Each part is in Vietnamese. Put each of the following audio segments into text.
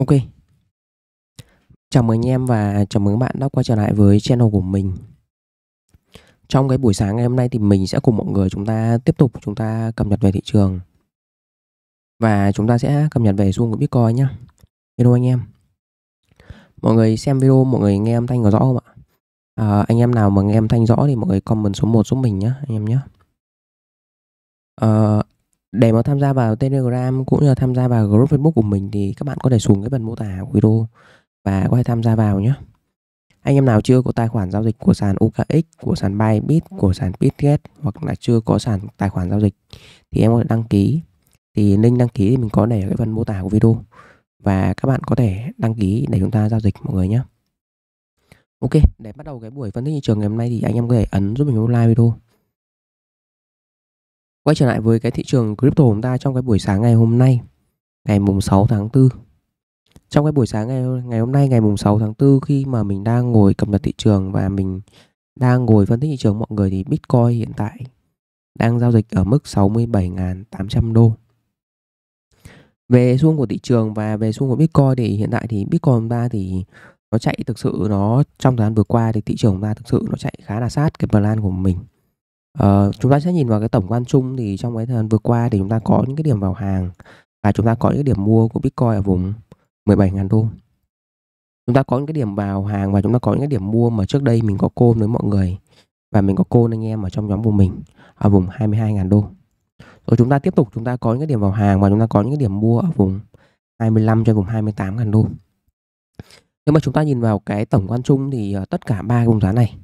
Ok Chào mừng anh em và chào mừng các bạn đã quay trở lại với channel của mình Trong cái buổi sáng ngày hôm nay thì mình sẽ cùng mọi người chúng ta tiếp tục chúng ta cập nhật về thị trường Và chúng ta sẽ cập nhật về xu của Bitcoin nhé Hello anh em Mọi người xem video mọi người nghe âm thanh có rõ không ạ? À, anh em nào mà nghe âm thanh rõ thì mọi người comment số 1 giúp mình nhé anh em nhé à, ờ, để mà tham gia vào Telegram cũng như là tham gia vào group Facebook của mình thì các bạn có thể xuống cái phần mô tả của video và có thể tham gia vào nhé. Anh em nào chưa có tài khoản giao dịch của sàn UKX, của sàn Bybit, của sàn Bitget hoặc là chưa có sàn tài khoản giao dịch thì em có thể đăng ký. Thì link đăng ký thì mình có để ở cái phần mô tả của video và các bạn có thể đăng ký để chúng ta giao dịch mọi người nhé. Ok, để bắt đầu cái buổi phân tích thị trường ngày hôm nay thì anh em có thể ấn giúp mình một like video. Quay trở lại với cái thị trường crypto của chúng ta trong cái buổi sáng ngày hôm nay, ngày mùng 6 tháng 4. Trong cái buổi sáng ngày ngày hôm nay ngày mùng 6 tháng 4 khi mà mình đang ngồi cập nhật thị trường và mình đang ngồi phân tích thị trường mọi người thì Bitcoin hiện tại đang giao dịch ở mức 67.800 đô. Về xu hướng của thị trường và về xu hướng của Bitcoin thì hiện tại thì Bitcoin chúng ta thì nó chạy thực sự nó trong thời gian vừa qua thì thị trường chúng ta thực sự nó chạy khá là sát cái plan của mình Ờ, chúng ta sẽ nhìn vào cái tổng quan chung thì trong cái thời gian vừa qua thì chúng ta có những cái điểm vào hàng và chúng ta có những cái điểm mua của Bitcoin ở vùng 17.000 đô. Chúng ta có những cái điểm vào hàng và chúng ta có những cái điểm mua mà trước đây mình có cô với mọi người và mình có cô anh em ở trong nhóm của mình ở vùng 22.000 đô. Rồi chúng ta tiếp tục chúng ta có những cái điểm vào hàng và chúng ta có những cái điểm mua ở vùng 25 cho vùng 28.000 đô. Nếu mà chúng ta nhìn vào cái tổng quan chung thì ờ, tất cả ba vùng giá này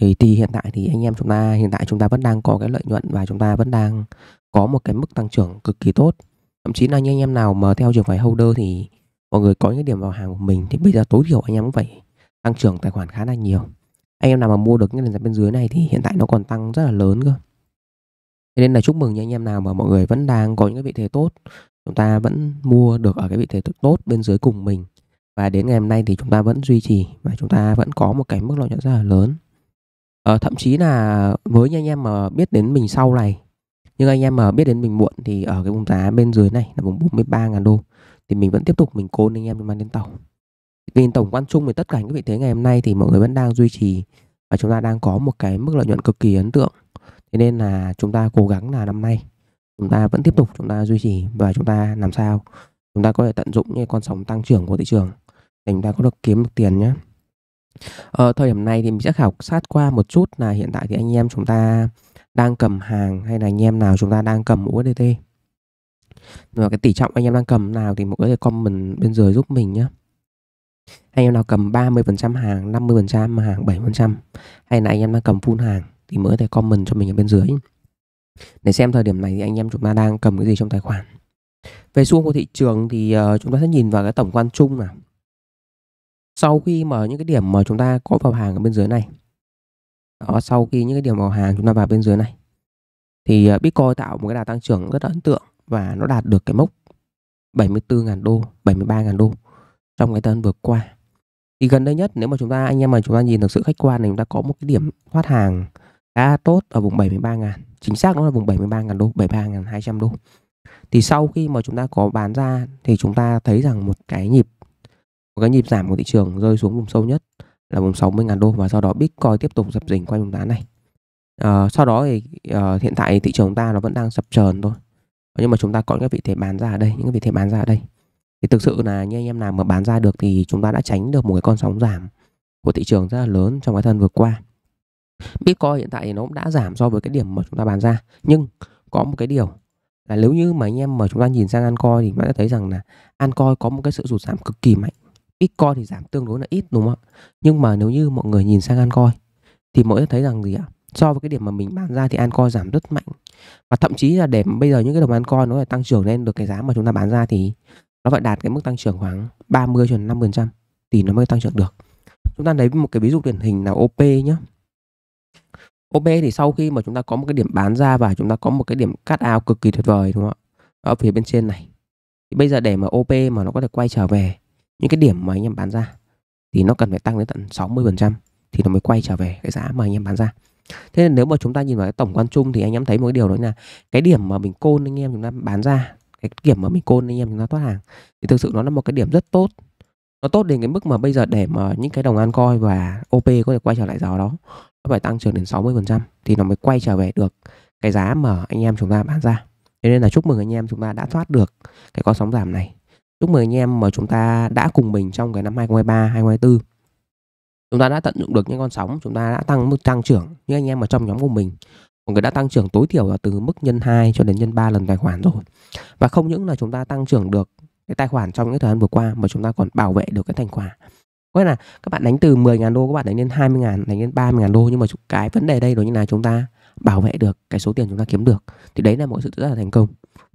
thì, thì hiện tại thì anh em chúng ta hiện tại chúng ta vẫn đang có cái lợi nhuận và chúng ta vẫn đang có một cái mức tăng trưởng cực kỳ tốt thậm chí là như anh em nào mà theo trường phái holder thì mọi người có những điểm vào hàng của mình thì bây giờ tối thiểu anh em cũng phải tăng trưởng tài khoản khá là nhiều anh em nào mà mua được những lần bên dưới này thì hiện tại nó còn tăng rất là lớn cơ thế nên là chúc mừng những anh em nào mà mọi người vẫn đang có những cái vị thế tốt chúng ta vẫn mua được ở cái vị thế tốt bên dưới cùng mình và đến ngày hôm nay thì chúng ta vẫn duy trì và chúng ta vẫn có một cái mức lợi nhuận rất là lớn Ờ, thậm chí là với những anh em mà biết đến mình sau này nhưng anh em mà biết đến mình muộn thì ở cái vùng giá bên dưới này là vùng 43.000 đô thì mình vẫn tiếp tục mình côn anh em mang lên tàu vì tổng quan chung về tất cả những vị thế ngày hôm nay thì mọi người vẫn đang duy trì và chúng ta đang có một cái mức lợi nhuận cực kỳ ấn tượng thế nên là chúng ta cố gắng là năm nay chúng ta vẫn tiếp tục chúng ta duy trì và chúng ta làm sao chúng ta có thể tận dụng những con sóng tăng trưởng của thị trường để chúng ta có được kiếm được tiền nhé Ờ, thời điểm này thì mình sẽ khảo sát qua một chút là hiện tại thì anh em chúng ta đang cầm hàng hay là anh em nào chúng ta đang cầm USDT. Và cái tỷ trọng anh em đang cầm nào thì một cái comment bên dưới giúp mình nhé. Anh em nào cầm 30% hàng, 50% hàng, 7% hay là anh em đang cầm full hàng thì mới có thể comment cho mình ở bên dưới. Để xem thời điểm này thì anh em chúng ta đang cầm cái gì trong tài khoản. Về xu hướng của thị trường thì ờ, chúng ta sẽ nhìn vào cái tổng quan chung nào sau khi mở những cái điểm mà chúng ta có vào hàng ở bên dưới này đó, sau khi những cái điểm vào hàng chúng ta vào bên dưới này thì ờ, Bitcoin tạo một cái đà tăng trưởng rất là ấn tượng và nó đạt được cái mốc 74.000 đô, 73.000 đô trong cái tuần vừa qua. Thì gần đây nhất nếu mà chúng ta anh em mà chúng ta nhìn được sự khách quan này chúng ta có một cái điểm thoát hàng khá tốt ở vùng 73.000, chính xác nó là vùng 73.000 đô, 73.200 đô. Thì sau khi mà chúng ta có bán ra thì chúng ta thấy rằng một cái nhịp cái nhịp giảm của thị trường rơi xuống vùng sâu nhất là vùng 60.000 đô và sau đó Bitcoin tiếp tục dập dình quanh vùng giá này. À, sau đó thì à, hiện tại thị trường ta nó vẫn đang sập sờn thôi. Ờ, nhưng mà chúng ta có những vị thế bán ra ở đây, những vị thế bán ra ở đây. Thì thực sự là như anh em nào mà bán ra được thì chúng ta đã tránh được một cái con sóng giảm của thị trường rất là lớn trong cái thân vừa qua. Bitcoin hiện tại thì nó cũng đã giảm so với cái điểm mà chúng ta bán ra. Nhưng có một cái điều là nếu như mà anh em mà chúng ta nhìn sang Ancoin thì bạn sẽ thấy rằng là Ancoin có một cái sự sụt giảm cực kỳ mạnh Bitcoin thì giảm tương đối là ít đúng không ạ? Nhưng mà nếu như mọi người nhìn sang Ancoin thì mọi người thấy rằng gì ạ? So với cái điểm mà mình bán ra thì Ancoin giảm rất mạnh. Và thậm chí là để bây giờ những cái đồng Ancoin nó lại tăng trưởng lên được cái giá mà chúng ta bán ra thì nó phải đạt cái mức tăng trưởng khoảng 30 cho 5% thì nó mới tăng trưởng được. Chúng ta lấy một cái ví dụ điển hình là OP nhé. OP thì sau khi mà chúng ta có một cái điểm bán ra và chúng ta có một cái điểm cắt ao cực kỳ tuyệt vời đúng không ạ? Ở phía bên trên này. Thì bây giờ để mà OP mà nó có thể quay trở về những cái điểm mà anh em bán ra thì nó cần phải tăng đến tận 60% thì nó mới quay trở về cái giá mà anh em bán ra. Thế nên nếu mà chúng ta nhìn vào cái tổng quan chung thì anh em thấy một cái điều đó là cái điểm mà mình côn anh em chúng ta bán ra, cái điểm mà mình côn anh em chúng ta thoát hàng thì thực sự nó là một cái điểm rất tốt. Nó tốt đến cái mức mà bây giờ để mà những cái đồng ăn coi và OP có thể quay trở lại giá đó nó phải tăng trưởng đến 60% thì nó mới quay trở về được cái giá mà anh em chúng ta bán ra. Thế nên là chúc mừng anh em chúng ta đã thoát được cái con sóng giảm này. Chúc mừng anh em mà chúng ta đã cùng mình trong cái năm 2023, 2024. Chúng ta đã tận dụng được những con sóng, chúng ta đã tăng mức tăng trưởng như anh em ở trong nhóm của mình. Mọi người đã tăng trưởng tối thiểu là từ mức nhân 2 cho đến nhân 3 lần tài khoản rồi. Và không những là chúng ta tăng trưởng được cái tài khoản trong những thời gian vừa qua mà chúng ta còn bảo vệ được cái thành quả. Có nghĩa là các bạn đánh từ 10.000 đô các bạn đánh lên 20.000, đánh lên 30.000 đô nhưng mà cái vấn đề đây đó như là chúng ta bảo vệ được cái số tiền chúng ta kiếm được thì đấy là một sự rất là thành công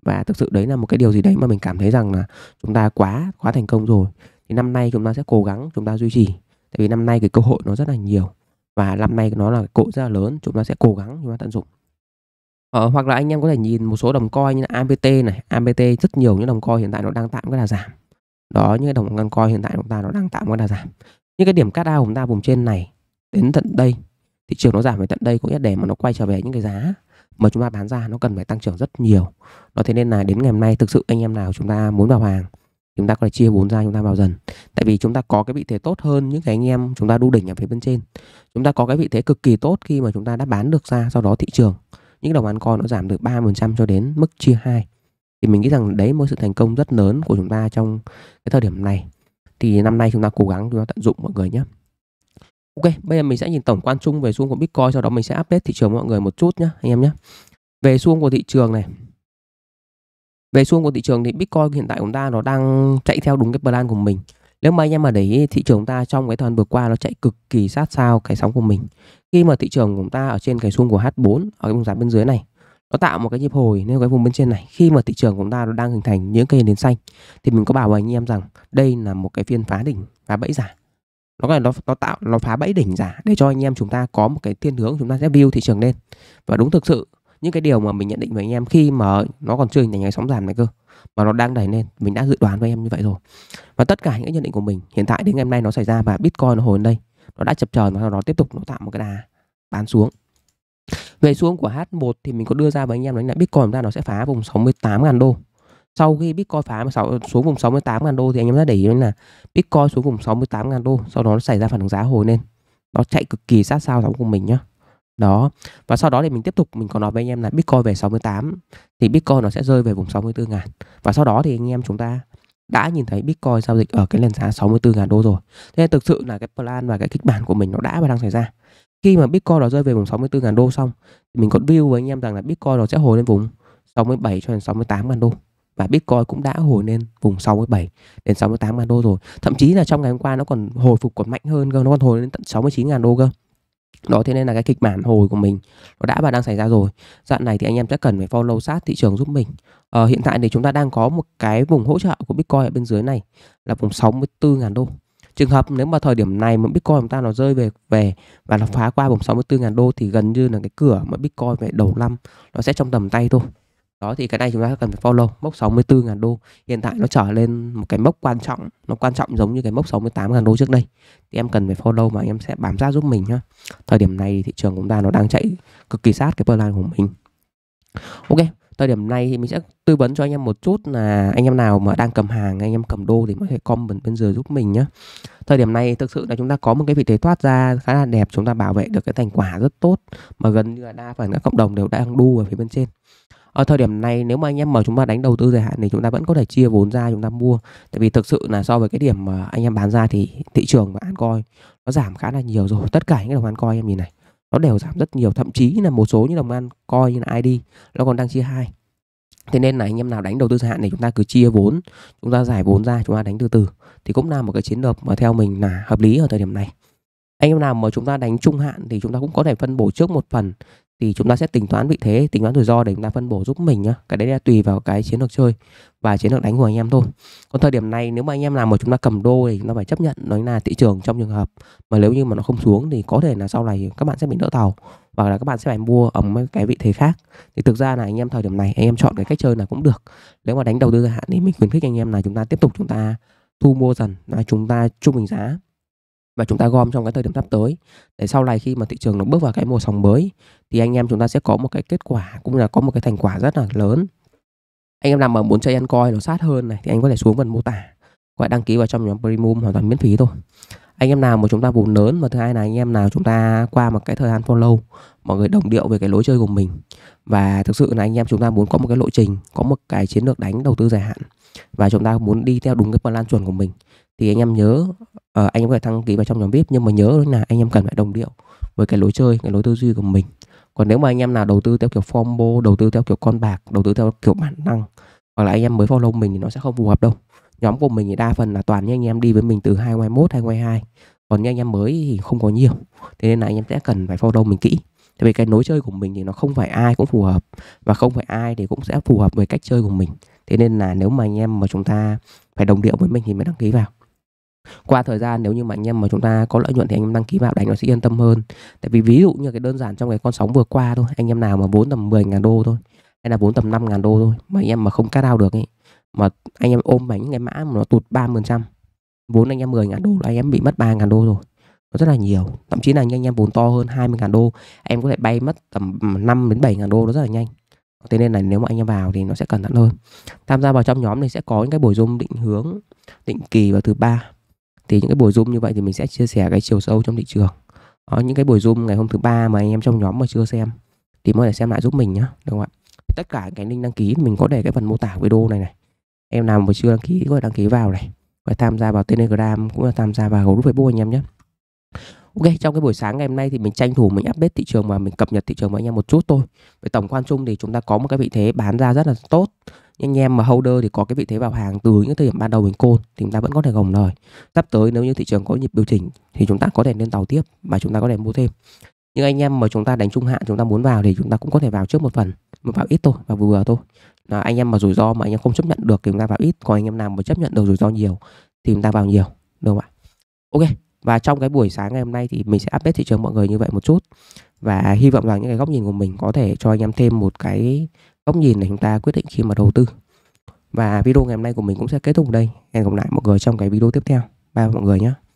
và thực sự đấy là một cái điều gì đấy mà mình cảm thấy rằng là chúng ta quá quá thành công rồi thì năm nay chúng ta sẽ cố gắng chúng ta duy trì tại vì năm nay cái cơ hội nó rất là nhiều và năm nay nó là cội rất là lớn chúng ta sẽ cố gắng chúng ta tận dụng ờ, hoặc là anh em có thể nhìn một số đồng coi như là APT này APT rất nhiều những đồng coi hiện tại nó đang tạm cái là giảm đó những cái đồng ngân coi hiện tại chúng ta nó đang tạm cái là giảm những cái điểm cắt ao của chúng ta vùng trên này đến tận đây thị trường nó giảm về tận đây có nghĩa để mà nó quay trở về những cái giá mà chúng ta bán ra nó cần phải tăng trưởng rất nhiều đó thế nên là đến ngày hôm nay thực sự anh em nào chúng ta muốn vào hàng chúng ta có thể chia vốn ra chúng ta vào dần tại vì chúng ta có cái vị thế tốt hơn những cái anh em chúng ta đu đỉnh ở phía bên trên chúng ta có cái vị thế cực kỳ tốt khi mà chúng ta đã bán được ra sau đó thị trường những đồng bán con nó giảm từ 3% cho đến mức chia 2 thì mình nghĩ rằng đấy một sự thành công rất lớn của chúng ta trong cái thời điểm này thì năm nay chúng ta cố gắng chúng ta tận dụng mọi người nhé Ok, bây giờ mình sẽ nhìn tổng quan chung về xu hướng của Bitcoin sau đó mình sẽ update thị trường mọi người một chút nhé anh em nhé. Về xu hướng của thị trường này, về xu hướng của thị trường thì Bitcoin hiện tại của chúng ta nó đang chạy theo đúng cái plan của mình nếu mà anh em mà để ý, thị trường ta trong cái tuần vừa qua nó chạy cực kỳ sát sao cái sóng của mình khi mà thị trường của chúng ta ở trên cái xung của H4 ở cái vùng giá bên dưới này nó tạo một cái nhịp hồi nên cái vùng bên trên này khi mà thị trường của chúng ta nó đang hình thành những cây nến xanh thì mình có bảo với anh em rằng đây là một cái phiên phá đỉnh phá bẫy giả nó là nó, nó tạo nó phá bẫy đỉnh giả để cho anh em chúng ta có một cái thiên hướng chúng ta sẽ view thị trường lên và đúng thực sự những cái điều mà mình nhận định với anh em khi mà nó còn chưa hình thành cái sóng giảm này cơ mà nó đang đẩy lên mình đã dự đoán với em như vậy rồi và tất cả những cái nhận định của mình hiện tại đến ngày hôm nay nó xảy ra và bitcoin nó hồi đây nó đã chập chờn và sau đó tiếp tục nó tạo một cái đà bán xuống về xuống của H1 thì mình có đưa ra với anh em đấy là Bitcoin ra nó sẽ phá vùng 68 ngàn đô. Sau khi Bitcoin phá xuống vùng 68 ngàn đô thì anh em đã để ý là Bitcoin xuống vùng 68 ngàn đô, sau đó nó xảy ra phản ứng giá hồi lên. Nó chạy cực kỳ sát sao giống của mình nhá. Đó. Và sau đó thì mình tiếp tục mình có nói với anh em là Bitcoin về 68 thì Bitcoin nó sẽ rơi về vùng 64 ngàn. Và sau đó thì anh em chúng ta đã nhìn thấy Bitcoin giao dịch ở cái lần giá 64 ngàn đô rồi. Thế nên thực sự là cái plan và cái kịch bản của mình nó đã và đang xảy ra. Khi mà Bitcoin nó rơi về vùng 64 ngàn đô xong thì mình còn view với anh em rằng là Bitcoin nó sẽ hồi lên vùng 67 cho đến 68 ngàn đô và Bitcoin cũng đã hồi lên vùng 67 đến 68 ngàn đô rồi. Thậm chí là trong ngày hôm qua nó còn hồi phục còn mạnh hơn cơ, nó còn hồi lên tận 69 ngàn đô cơ đó thế nên là cái kịch bản hồi của mình nó đã và đang xảy ra rồi dặn này thì anh em sẽ cần phải follow sát thị trường giúp mình ờ, hiện tại thì chúng ta đang có một cái vùng hỗ trợ của bitcoin ở bên dưới này là vùng 64.000 đô trường hợp nếu mà thời điểm này mà bitcoin chúng ta nó rơi về về và nó phá qua vùng 64.000 đô thì gần như là cái cửa mà bitcoin về đầu năm nó sẽ trong tầm tay thôi đó thì cái này chúng ta cần phải follow mốc 64 ngàn đô hiện tại nó trở lên một cái mốc quan trọng nó quan trọng giống như cái mốc 68 ngàn đô trước đây thì em cần phải follow mà em sẽ bám sát giúp mình nhá thời điểm này thị trường chúng ta nó đang chạy cực kỳ sát cái plan của mình ok thời điểm này thì mình sẽ tư vấn cho anh em một chút là anh em nào mà đang cầm hàng anh em cầm đô thì có thể comment bên dưới giúp mình nhé thời điểm này thực sự là chúng ta có một cái vị thế thoát ra khá là đẹp chúng ta bảo vệ được cái thành quả rất tốt mà gần như là đa phần các cộng đồng đều đang đu ở phía bên trên ở thời điểm này nếu mà anh em mà chúng ta đánh đầu tư dài hạn thì chúng ta vẫn có thể chia vốn ra chúng ta mua tại vì thực sự là so với cái điểm mà anh em bán ra thì thị trường và altcoin nó giảm khá là nhiều rồi tất cả những đồng altcoin em nhìn này nó đều giảm rất nhiều thậm chí là một số những đồng altcoin như là ID nó còn đang chia hai thế nên là anh em nào đánh đầu tư dài hạn thì chúng ta cứ chia vốn chúng ta giải vốn ra chúng ta đánh từ từ thì cũng là một cái chiến lược mà theo mình là hợp lý ở thời điểm này anh em nào mà chúng ta đánh trung hạn thì chúng ta cũng có thể phân bổ trước một phần thì chúng ta sẽ tính toán vị thế tính toán rủi ro để chúng ta phân bổ giúp mình nhá cái đấy là tùy vào cái chiến lược chơi và chiến lược đánh của anh em thôi còn thời điểm này nếu mà anh em làm mà chúng ta cầm đô thì chúng ta phải chấp nhận nó là thị trường trong trường hợp mà nếu như mà nó không xuống thì có thể là sau này các bạn sẽ bị đỡ tàu hoặc là các bạn sẽ phải mua ở một cái vị thế khác thì thực ra là anh em thời điểm này anh em chọn cái cách chơi là cũng được nếu mà đánh đầu tư dài hạn thì mình khuyến khích anh em là chúng ta tiếp tục chúng ta thu mua dần là chúng ta trung bình giá và chúng ta gom trong cái thời điểm sắp tới để sau này khi mà thị trường nó bước vào cái mùa sóng mới thì anh em chúng ta sẽ có một cái kết quả cũng là có một cái thành quả rất là lớn anh em nào mà muốn chơi ăn coi nó sát hơn này thì anh có thể xuống phần mô tả gọi đăng ký vào trong nhóm premium hoàn toàn miễn phí thôi anh em nào mà chúng ta vốn lớn và thứ hai là anh em nào chúng ta qua một cái thời gian follow mọi người đồng điệu về cái lối chơi của mình và thực sự là anh em chúng ta muốn có một cái lộ trình có một cái chiến lược đánh đầu tư dài hạn và chúng ta muốn đi theo đúng cái plan chuẩn của mình thì anh em nhớ uh, anh em có thể đăng ký vào trong nhóm vip nhưng mà nhớ là anh em cần phải đồng điệu với cái lối chơi cái lối tư duy của mình còn nếu mà anh em nào đầu tư theo kiểu combo đầu tư theo kiểu con bạc đầu tư theo kiểu bản năng hoặc là anh em mới follow mình thì nó sẽ không phù hợp đâu nhóm của mình thì đa phần là toàn những anh em đi với mình từ hai 2021 hai còn những anh em mới thì không có nhiều thế nên là anh em sẽ cần phải follow mình kỹ tại vì cái lối chơi của mình thì nó không phải ai cũng phù hợp và không phải ai thì cũng sẽ phù hợp với cách chơi của mình thế nên là nếu mà anh em mà chúng ta phải đồng điệu với mình thì mới đăng ký vào qua thời gian nếu như mà anh em mà chúng ta có lợi nhuận thì anh em đăng ký vào đánh nó sẽ yên tâm hơn tại vì ví dụ như cái đơn giản trong cái con sóng vừa qua thôi anh em nào mà vốn tầm 10.000 đô thôi hay là vốn tầm 5.000 đô thôi mà anh em mà không cắt ao được ấy mà anh em ôm vào những cái mã mà nó tụt 3% vốn anh em 10.000 đô là anh em bị mất 3.000 đô rồi nó rất là nhiều thậm chí là anh em vốn to hơn 20.000 đô em có thể bay mất tầm 5 đến 7.000 đô nó rất là nhanh thế nên là nếu mà anh em vào thì nó sẽ cẩn thận hơn tham gia vào trong nhóm thì sẽ có những cái buổi zoom định hướng định kỳ vào thứ ba thì những cái buổi zoom như vậy thì mình sẽ chia sẻ cái chiều sâu trong thị trường ở những cái buổi zoom ngày hôm thứ ba mà anh em trong nhóm mà chưa xem thì mới thể xem lại giúp mình nhá được không ạ tất cả cái link đăng ký mình có để cái phần mô tả video này này em nào mà chưa đăng ký có thể đăng ký vào này và tham gia vào telegram cũng là tham gia vào group facebook anh em nhé Ok, trong cái buổi sáng ngày hôm nay thì mình tranh thủ mình update thị trường và mình cập nhật thị trường với anh em một chút thôi. Về tổng quan chung thì chúng ta có một cái vị thế bán ra rất là tốt. Những anh em mà holder thì có cái vị thế vào hàng từ những thời điểm ban đầu mình côn thì chúng ta vẫn có thể gồng lời. Sắp tới nếu như thị trường có nhịp điều chỉnh thì chúng ta có thể lên tàu tiếp và chúng ta có thể mua thêm. Nhưng anh em mà chúng ta đánh trung hạn chúng ta muốn vào thì chúng ta cũng có thể vào trước một phần, mà vào ít thôi, và vừa vừa thôi. Là anh em mà rủi ro mà anh em không chấp nhận được thì chúng ta vào ít, còn anh em nào mà chấp nhận được rủi ro nhiều thì chúng ta vào nhiều, đúng không ạ? Ok, và trong cái buổi sáng ngày hôm nay thì mình sẽ update thị trường mọi người như vậy một chút và hy vọng rằng những cái góc nhìn của mình có thể cho anh em thêm một cái góc nhìn để chúng ta quyết định khi mà đầu tư và video ngày hôm nay của mình cũng sẽ kết thúc đây hẹn gặp lại mọi người trong cái video tiếp theo bye mọi người nhé